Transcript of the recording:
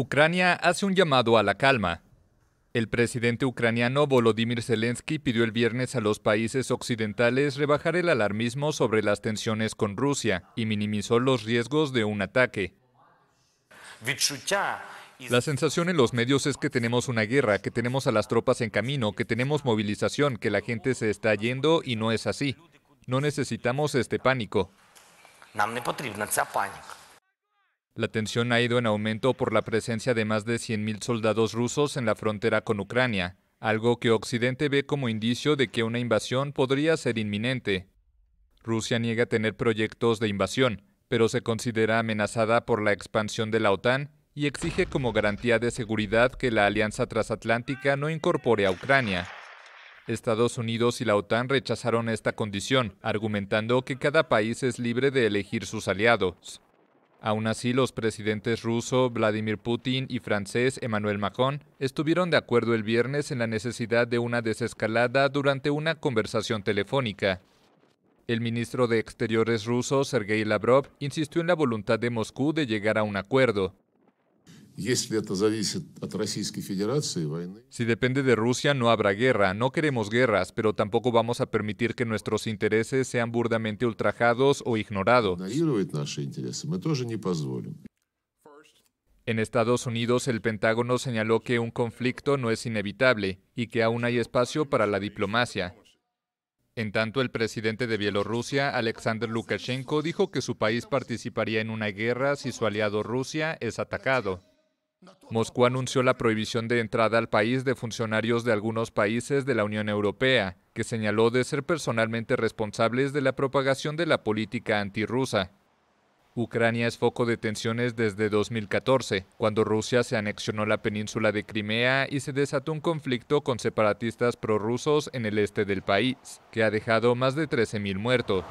Ucrania hace un llamado a la calma. El presidente ucraniano Volodymyr Zelensky pidió el viernes a los países occidentales rebajar el alarmismo sobre las tensiones con Rusia y minimizó los riesgos de un ataque. La sensación en los medios es que tenemos una guerra, que tenemos a las tropas en camino, que tenemos movilización, que la gente se está yendo y no es así. No necesitamos este pánico. La tensión ha ido en aumento por la presencia de más de 100.000 soldados rusos en la frontera con Ucrania, algo que Occidente ve como indicio de que una invasión podría ser inminente. Rusia niega tener proyectos de invasión, pero se considera amenazada por la expansión de la OTAN y exige como garantía de seguridad que la alianza transatlántica no incorpore a Ucrania. Estados Unidos y la OTAN rechazaron esta condición, argumentando que cada país es libre de elegir sus aliados. Aún así, los presidentes ruso Vladimir Putin y francés Emmanuel Macron estuvieron de acuerdo el viernes en la necesidad de una desescalada durante una conversación telefónica. El ministro de Exteriores ruso, Sergei Lavrov, insistió en la voluntad de Moscú de llegar a un acuerdo, si depende de Rusia, no habrá guerra. No queremos guerras, pero tampoco vamos a permitir que nuestros intereses sean burdamente ultrajados o ignorados. En Estados Unidos, el Pentágono señaló que un conflicto no es inevitable y que aún hay espacio para la diplomacia. En tanto, el presidente de Bielorrusia, Alexander Lukashenko, dijo que su país participaría en una guerra si su aliado Rusia es atacado. Moscú anunció la prohibición de entrada al país de funcionarios de algunos países de la Unión Europea, que señaló de ser personalmente responsables de la propagación de la política antirrusa. Ucrania es foco de tensiones desde 2014, cuando Rusia se anexionó la península de Crimea y se desató un conflicto con separatistas prorrusos en el este del país, que ha dejado más de 13.000 muertos.